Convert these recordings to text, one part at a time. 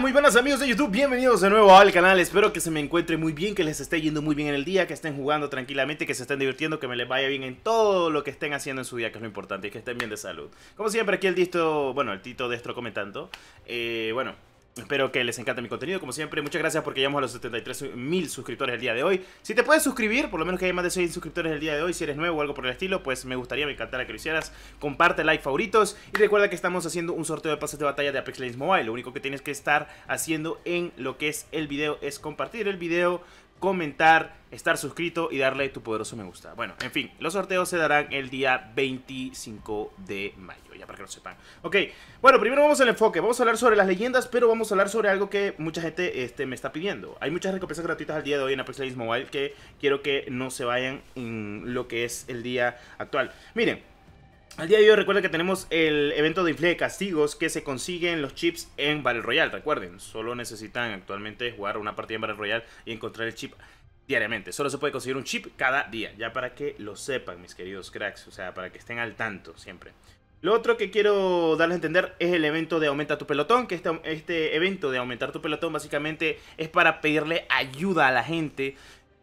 muy buenas amigos de YouTube, bienvenidos de nuevo al canal, espero que se me encuentre muy bien, que les esté yendo muy bien en el día, que estén jugando tranquilamente, que se estén divirtiendo, que me les vaya bien en todo lo que estén haciendo en su día, que es lo importante, y que estén bien de salud. Como siempre, aquí el Tito, bueno, el Tito Destro comentando, eh, bueno, Espero que les encante mi contenido, como siempre. Muchas gracias porque llegamos a los 73.000 suscriptores el día de hoy. Si te puedes suscribir, por lo menos que hay más de 6 suscriptores el día de hoy, si eres nuevo o algo por el estilo, pues me gustaría, me encantaría que lo hicieras. Comparte, like, favoritos. Y recuerda que estamos haciendo un sorteo de pasos de batalla de Apex Legends Mobile. Lo único que tienes que estar haciendo en lo que es el video es compartir el video, comentar, estar suscrito y darle tu poderoso me gusta. Bueno, en fin, los sorteos se darán el día 25 de mayo, ya para que lo sepan. Ok, bueno, primero vamos al enfoque. Vamos a hablar sobre las leyendas, pero vamos a hablar sobre algo que mucha gente este, me está pidiendo. Hay muchas recompensas gratuitas al día de hoy en Apex Legends Mobile que quiero que no se vayan en lo que es el día actual. Miren. Al día de hoy recuerden que tenemos el evento de infle de castigos que se consiguen los chips en Battle Royale, recuerden. Solo necesitan actualmente jugar una partida en Battle Royale y encontrar el chip diariamente. Solo se puede conseguir un chip cada día, ya para que lo sepan mis queridos cracks, o sea, para que estén al tanto siempre. Lo otro que quiero darles a entender es el evento de aumenta tu pelotón, que este, este evento de aumentar tu pelotón básicamente es para pedirle ayuda a la gente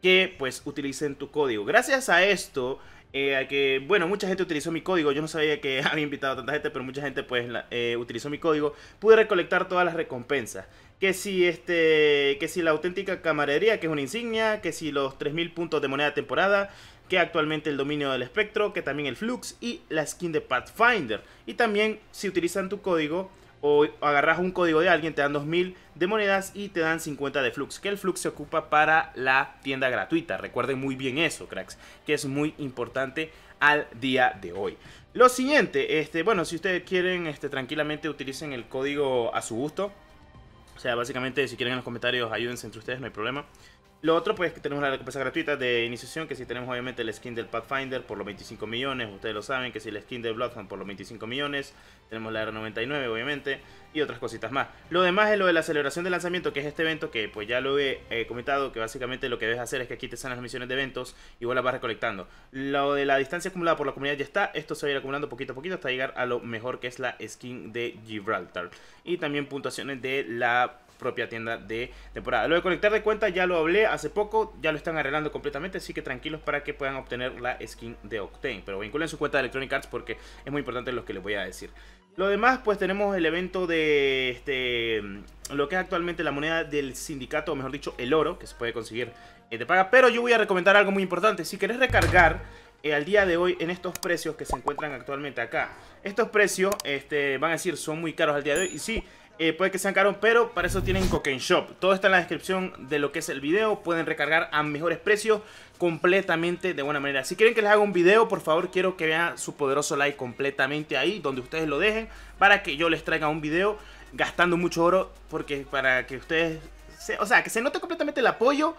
que pues utilicen tu código. Gracias a esto eh, que, bueno, mucha gente utilizó mi código. Yo no sabía que había invitado a tanta gente, pero mucha gente pues eh, utilizó mi código. Pude recolectar todas las recompensas. Que si este. Que si la auténtica camaradería que es una insignia. Que si los 3000 puntos de moneda temporada. Que actualmente el dominio del espectro. Que también el flux. Y la skin de Pathfinder. Y también si utilizan tu código o agarras un código de alguien, te dan 2000 de monedas y te dan 50 de flux, que el flux se ocupa para la tienda gratuita. Recuerden muy bien eso, cracks, que es muy importante al día de hoy. Lo siguiente, este, bueno, si ustedes quieren, este, tranquilamente utilicen el código a su gusto. O sea, básicamente, si quieren en los comentarios, ayúdense entre ustedes, no hay problema. Lo otro, pues, que tenemos la recompensa gratuita de iniciación, que si tenemos obviamente el skin del Pathfinder por los 25 millones, ustedes lo saben, que si el skin del Bloodhound por los 25 millones, tenemos la R99, obviamente, y otras cositas más. Lo demás es lo de la celebración de lanzamiento, que es este evento que, pues, ya lo he comentado, que básicamente lo que debes hacer es que aquí te salen las misiones de eventos y vos las vas recolectando. Lo de la distancia acumulada por la comunidad ya está, esto se va a ir acumulando poquito a poquito hasta llegar a lo mejor que es la skin de Gibraltar. Y también puntuaciones de la propia tienda de temporada. Lo de conectar de cuenta ya lo hablé hace poco, ya lo están arreglando completamente, así que tranquilos para que puedan obtener la skin de Octane. Pero vinculen su cuenta de Electronic Arts porque es muy importante lo que les voy a decir. Lo demás, pues tenemos el evento de este, lo que es actualmente la moneda del sindicato, o mejor dicho, el oro, que se puede conseguir eh, de paga. Pero yo voy a recomendar algo muy importante. Si querés recargar eh, al día de hoy en estos precios que se encuentran actualmente acá, estos precios este, van a decir son muy caros al día de hoy. Y sí, eh, puede que sean caros, pero para eso tienen Cocaine Shop. Todo está en la descripción de lo que es el video. Pueden recargar a mejores precios completamente de buena manera. Si quieren que les haga un video, por favor, quiero que vean su poderoso like completamente ahí, donde ustedes lo dejen, para que yo les traiga un video gastando mucho oro, porque para que ustedes, se, o sea, que se note completamente el apoyo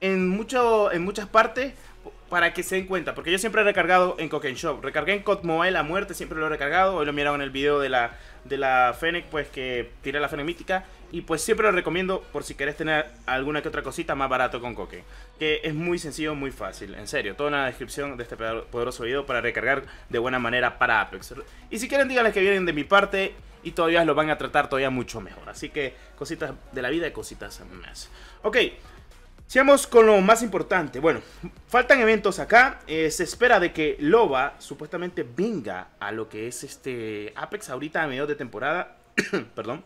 en, mucho, en muchas partes para que se den cuenta, porque yo siempre he recargado en Coken Shop, recargué en COD Mobile a muerte, siempre lo he recargado, hoy lo miraron en el video de la, de la Fennec, pues que tiré la Fennec mítica, y pues siempre lo recomiendo por si querés tener alguna que otra cosita más barato con Coque que es muy sencillo, muy fácil, en serio, en la descripción de este poderoso video para recargar de buena manera para Apex, y si quieren díganles que vienen de mi parte, y todavía lo van a tratar todavía mucho mejor, así que cositas de la vida y cositas más. Ok, Seamos con lo más importante. Bueno, faltan eventos acá. Eh, se espera de que Loba supuestamente venga a lo que es este Apex ahorita a mediados de temporada. Perdón.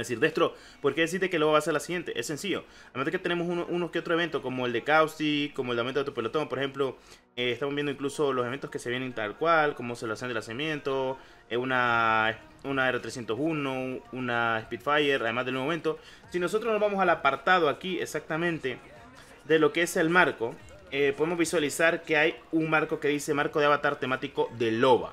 Es decir, Destro, ¿por qué decirte que lo va a ser la siguiente? Es sencillo. Además de que tenemos unos que otro evento, como el de Causti, como el de aumento de tu pelotón, por ejemplo, eh, estamos viendo incluso los eventos que se vienen tal cual, como hacen de lanzamiento, eh, una, una R301, una Spitfire, además del nuevo evento. Si nosotros nos vamos al apartado aquí exactamente de lo que es el marco, eh, podemos visualizar que hay un marco que dice marco de avatar temático de loba.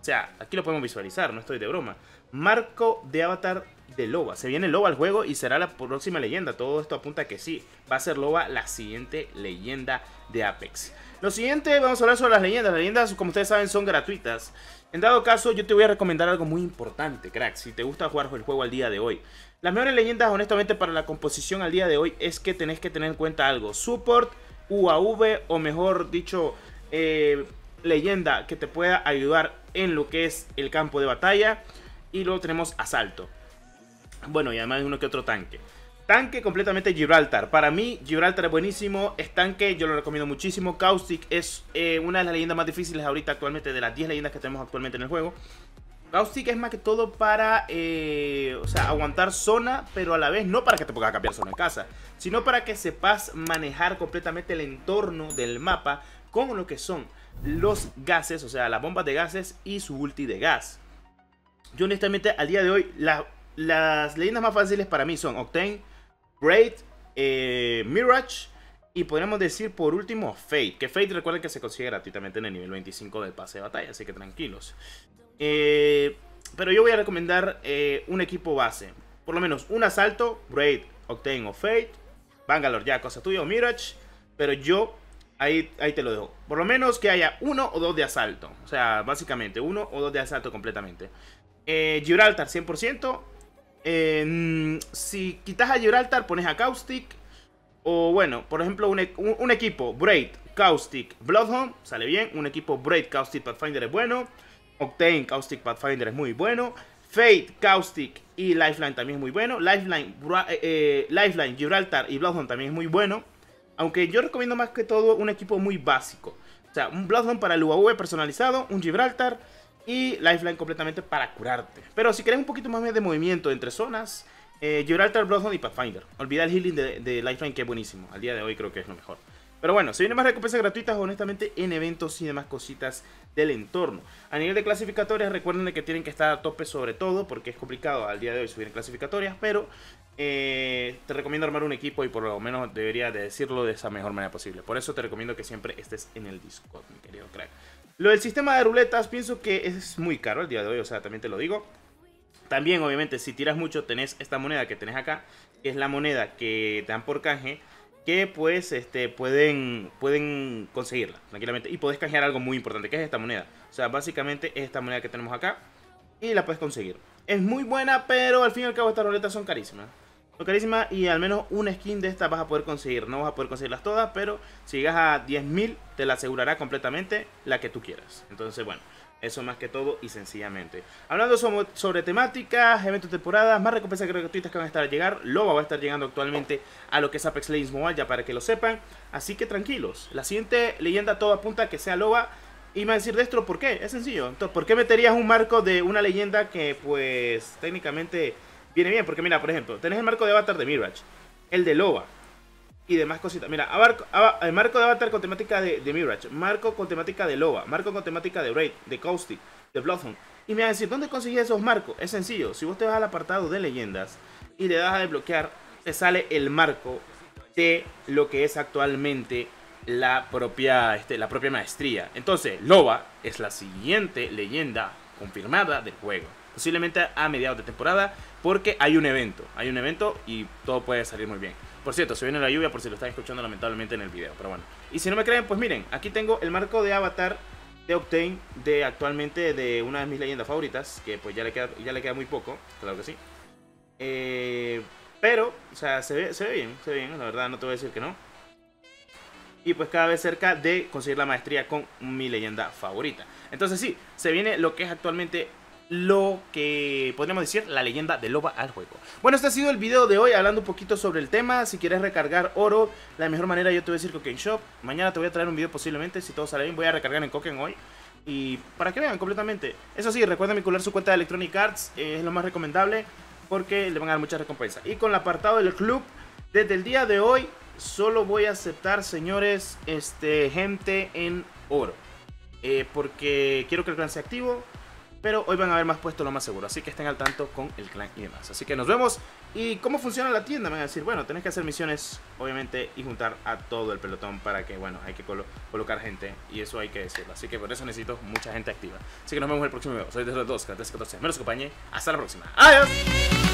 O sea, aquí lo podemos visualizar, no estoy de broma. Marco de avatar de Loba. Se viene Loba al juego y será la próxima leyenda. Todo esto apunta a que sí, va a ser Loba la siguiente leyenda de Apex. Lo siguiente, vamos a hablar sobre las leyendas. Las leyendas, como ustedes saben, son gratuitas. En dado caso, yo te voy a recomendar algo muy importante, crack, si te gusta jugar el juego al día de hoy. Las mejores leyendas, honestamente, para la composición al día de hoy es que tenés que tener en cuenta algo. Support, UAV o mejor dicho, eh, leyenda que te pueda ayudar en lo que es el campo de batalla. Y luego tenemos asalto. Bueno, y además uno que otro tanque. Tanque completamente Gibraltar. Para mí, Gibraltar es buenísimo. Es tanque, yo lo recomiendo muchísimo. Caustic es eh, una de las leyendas más difíciles ahorita actualmente, de las 10 leyendas que tenemos actualmente en el juego. Caustic es más que todo para eh, o sea, aguantar zona, pero a la vez no para que te pongas a cambiar zona en casa, sino para que sepas manejar completamente el entorno del mapa con lo que son los gases, o sea, las bombas de gases y su ulti de gas. Yo honestamente al día de hoy la las leyendas más fáciles para mí son Octane, Braid, eh, Mirage y podríamos decir por último Fate. Que Fate recuerden que se consigue gratuitamente en el nivel 25 del pase de batalla, así que tranquilos. Eh, pero yo voy a recomendar eh, un equipo base. Por lo menos un asalto, Braid, Octane o Fate. Bangalore ya, cosa tuya o Mirage. Pero yo ahí, ahí te lo dejo. Por lo menos que haya uno o dos de asalto. O sea, básicamente uno o dos de asalto completamente. Gibraltar 100%, si quitas a Gibraltar, pones a Caustic. O bueno, por ejemplo, e-, un, equipo Braid, Caustic, Bloodhound, sale bien. Un equipo Braid, Caustic, Pathfinder es bueno. Octane, Caustic, Pathfinder es muy bueno. Fate, Caustic y Lifeline también es muy bueno. Lifeline, eh, eh, Lifeline Gibraltar y Bloodhound también es muy bueno. Aunque yo recomiendo más que todo un equipo muy básico. O sea, un Bloodhound para el UAV personalizado, un Gibraltar y Lifeline completamente para curarte. Pero si querés un poquito más de movimiento entre zonas, eh, Gibraltar, Bloodhound y Pathfinder. Olvida el healing de, Lifeline que es buenísimo. Al día de hoy creo que es lo mejor. Pero bueno, se vienen más recompensas gratuitas, honestamente, en eventos y demás cositas del entorno. A nivel de clasificatorias, recuerden que tienen que estar a tope sobre todo, porque es complicado al día de hoy subir en clasificatorias, pero eh, te recomiendo armar un equipo y por lo menos debería de decirlo de esa mejor manera posible. Por eso te recomiendo que siempre estés en el Discord, mi querido crack. Lo del sistema de ruletas pienso que es muy caro el día de hoy, o sea, también te lo digo. También, obviamente, si tiras mucho, tenés esta moneda que tenés acá, que es la moneda que te dan por canje, que pues este, pueden, pueden conseguirla tranquilamente. Y podés canjear algo muy importante, que es esta moneda. O sea, básicamente es esta moneda que tenemos acá y la puedes conseguir. Es muy buena, pero al fin y al cabo estas ruletas son carísimas carísima y al menos una skin de esta vas a poder conseguir. No vas a poder conseguirlas todas, pero si llegas a 10.000 te la asegurará completamente la que tú quieras. Entonces, bueno. Eso más que todo y sencillamente. Hablando sobre, temáticas, eventos, temporadas, más recompensas gratuitas que van a estar a llegar. Loba va a estar llegando actualmente a lo que es Apex Legends Mobile, ya para que lo sepan. Así que tranquilos. La siguiente leyenda todo apunta que sea Loba. Y me va a decir, Destro, ¿por qué? Es sencillo. Entonces, ¿por qué meterías un marco de una leyenda que, pues, técnicamente viene bien, porque mira, por ejemplo, tenés el marco de avatar de Mirage, el de Loba y demás cositas. Mira, el marco de avatar con temática de, Mirage, marco con temática de Loba, marco con temática de Raid, de Caustic, de Bloodhound. Y me va a decir, ¿dónde conseguí esos marcos? Es sencillo, si vos te vas al apartado de leyendas y le das a desbloquear, te sale el marco de lo que es actualmente la propia, este, la propia maestría. Entonces, Loba es la siguiente leyenda confirmada del juego. Posiblemente a mediados de temporada porque hay un evento, hay un evento y todo puede salir muy bien. Por cierto, se viene la lluvia por si lo están escuchando lamentablemente en el video, pero bueno. Y si no me creen, pues miren, aquí tengo el marco de avatar de Octane de actualmente de una de mis leyendas favoritas, que pues ya le queda, ya le queda muy poco, claro que sí. Eh, pero, o sea, se se ve bien, se ve bien, la verdad no te voy a decir que no. Y pues cada vez cerca de conseguir la maestría con mi leyenda favorita. Entonces sí, se viene lo que es actualmente lo que podríamos decir la leyenda de Loba al juego. Bueno, este ha sido el video de hoy hablando un poquito sobre el tema. Si quieres recargar oro, la mejor manera yo te voy a decir en Shop. Mañana te voy a traer un video posiblemente, si todo sale bien, voy a recargar en coquen hoy. Y para que vean completamente. Eso sí, recuerden vincular su cuenta de Electronic Arts, eh, es lo más recomendable porque le van a dar muchas recompensas. Y con el apartado del club, desde el día de hoy solo voy a aceptar, señores, este gente en oro. Eh, porque quiero que el clan sea activo, pero hoy van a haber más puestos lo más seguro, así que estén al tanto con el clan y demás. Así que nos vemos. ¿Y cómo funciona la tienda? Me van a decir, bueno, tenés que hacer misiones, obviamente, y juntar a todo el pelotón para que, bueno, hay que colocar gente, y eso hay que decirlo. Así que por eso necesito mucha gente activa. Así que nos vemos en el próximo video. Soy de los dos, Me los acompañe. Hasta la próxima. Adiós.